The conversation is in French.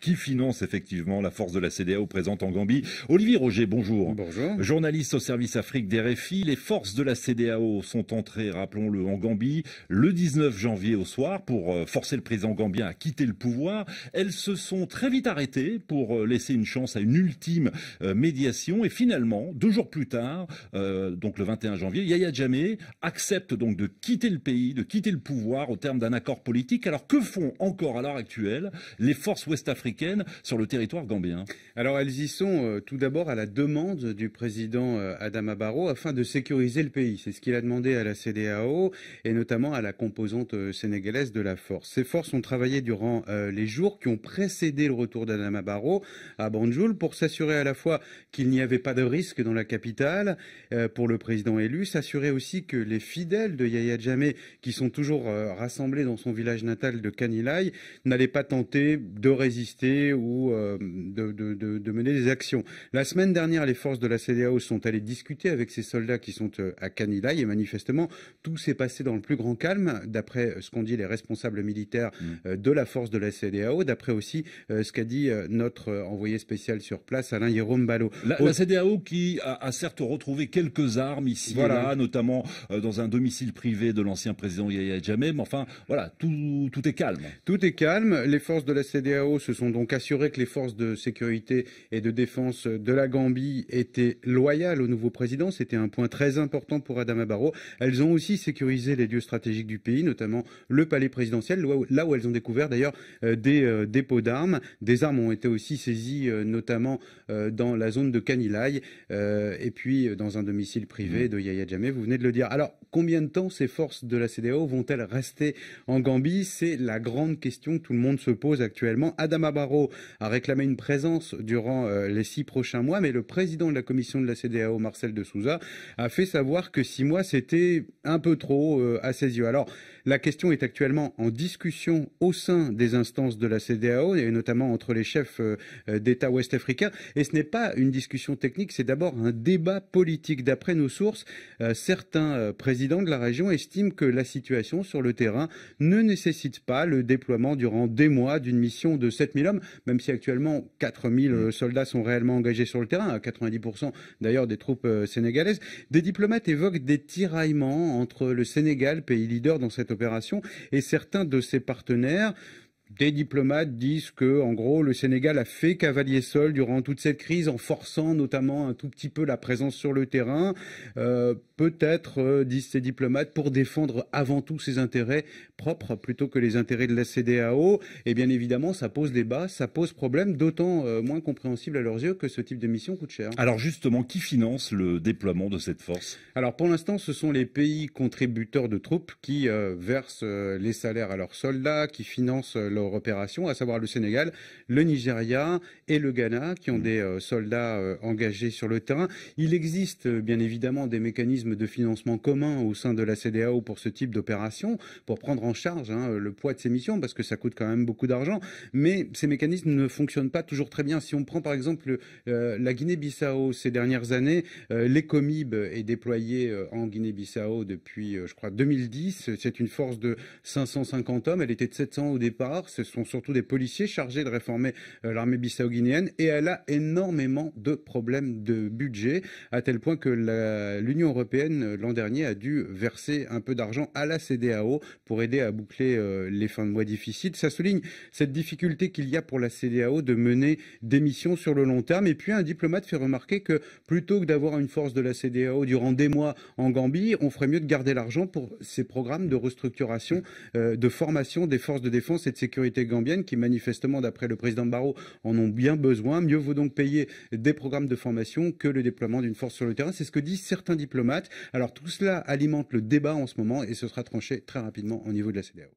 qui finance effectivement la force de la CDAO présente en Gambie. Olivier Roger, bonjour. Bonjour. Journaliste au service Afrique des RFI, les forces de la CDAO sont entrées, rappelons-le, en Gambie le 19 janvier au soir pour euh, forcer le président gambien à quitter le pouvoir. Elles se sont très vite arrêtées pour euh, laisser une chance à une ultime euh, médiation et finalement, deux jours plus tard, donc le 21 janvier, Yaya Djamé accepte donc de quitter le pays, de quitter le pouvoir au terme d'un accord politique. Alors que font encore à l'heure actuelle les forces ouest africaines sur le territoire gambien Alors elles y sont euh, tout d'abord à la demande du président euh, Adama afin de sécuriser le pays. C'est ce qu'il a demandé à la CDAO et notamment à la composante euh, sénégalaise de la force. Ces forces ont travaillé durant les jours qui ont précédé le retour d'Adama Barrow à Banjul pour s'assurer à la fois qu'il n'y avait pas de risque dans la capitale pour le président élu, s'assurer aussi que les fidèles de Yahya Djamé qui sont toujours rassemblés dans son village natal de Kanilai n'allaient pas tenter de résister ou euh, de, mener des actions. La semaine dernière, les forces de la CDAO sont allées discuter avec ces soldats qui sont euh, à Canilay et manifestement, tout s'est passé dans le plus grand calme, d'après euh, ce qu'ont dit les responsables militaires mm. de la force de la CDAO, d'après aussi ce qu'a dit notre envoyé spécial sur place, Alain Jérôme Ballot. La, CDAO qui a, certes retrouvé quelques armes ici là, notamment dans un domicile privé de l'ancien président Yaya Djamé mais enfin, voilà, tout, tout est calme. Tout est calme. Les forces de la CDAO se sont donc assuré que les forces de sécurité et de défense de la Gambie étaient loyales au nouveau président. C'était un point très important pour Adama Barrow. Elles ont aussi sécurisé les lieux stratégiques du pays, notamment le palais présidentiel, là où elles ont découvert d'ailleurs euh, des euh, dépôts d'armes. Des armes ont été aussi saisies, euh, notamment dans la zone de Kanilai et puis dans un domicile privé mmh. de Yaya Jammeh. Vous venez de le dire. Alors, combien de temps ces forces de la CDAO vont-elles rester en Gambie C'est la grande question que tout le monde se pose actuellement. Adama a réclamé une présence durant euh, les six prochains mois, mais le président de la commission de la CDAO, Marcel de Souza, a fait savoir que six mois, c'était un peu trop euh, à ses yeux. Alors, la question est actuellement en discussion au sein des instances de la CDAO, et notamment entre les chefs euh, euh, d'État ouest-africains. Et ce n'est pas une discussion technique, c'est d'abord un débat politique. D'après nos sources, euh, certains présidents de la région estiment que la situation sur le terrain ne nécessite pas le déploiement durant des mois d'une mission de 7000 hommes, même si actuellement 4000 soldats sont réellement engagés sur le terrain, à 90% d'ailleurs des troupes sénégalaises. Des diplomates évoquent des tiraillements entre le Sénégal, pays leader dans cette opération. Et certains de ses partenaires des diplomates disent que, en gros, le Sénégal a fait cavalier seul durant toute cette crise, en forçant notamment un tout petit peu la présence sur le terrain. Euh, peut être, euh, disent ces diplomates, pour défendre avant tout ses intérêts propres plutôt que les intérêts de la CDAO. Et bien évidemment, ça pose débat, ça pose problème, d'autant euh, moins compréhensible à leurs yeux que ce type de mission coûte cher. Alors justement, qui finance le déploiement de cette force Alors pour l'instant, ce sont les pays contributeurs de troupes qui euh, versent les salaires à leurs soldats, qui financent leurs leur opération, à savoir le Sénégal, le Nigeria et le Ghana, qui ont mmh. des soldats engagés sur le terrain. Il existe bien évidemment des mécanismes de financement commun au sein de la CDAO pour ce type d'opération, pour prendre en charge hein, le poids de ces missions, parce que ça coûte quand même beaucoup d'argent. Mais ces mécanismes ne fonctionnent pas toujours très bien. Si on prend par exemple euh, la Guinée-Bissau ces dernières années, euh, l'ECOMIB est déployée euh, en Guinée-Bissau depuis, je crois, 2010. C'est une force de 550 hommes. Elle était de 700 au départ. Ce sont surtout des policiers chargés de réformer l'armée bissau-guinéenne. Et elle a énormément de problèmes de budget, à tel point que l'Union européenne euh, l'an dernier, a dû verser un peu d'argent à la CDAO pour aider à boucler euh, les fins de mois difficiles. Ça souligne cette difficulté qu'il y a pour la CDAO de mener des missions sur le long terme. Et puis, un diplomate fait remarquer que plutôt que d'avoir une force de la CDAO durant des mois en Gambie, on ferait mieux de garder l'argent pour ces programmes de restructuration, euh, de formation des forces de défense et de sécurité gambiennes qui, manifestement, d'après le président Barrault, en ont bien besoin. Mieux vaut donc payer des programmes de formation que le déploiement d'une force sur le terrain. C'est ce que disent certains diplomates. Alors tout cela alimente le débat en ce moment et ce sera tranché très rapidement au niveau de la CDAO.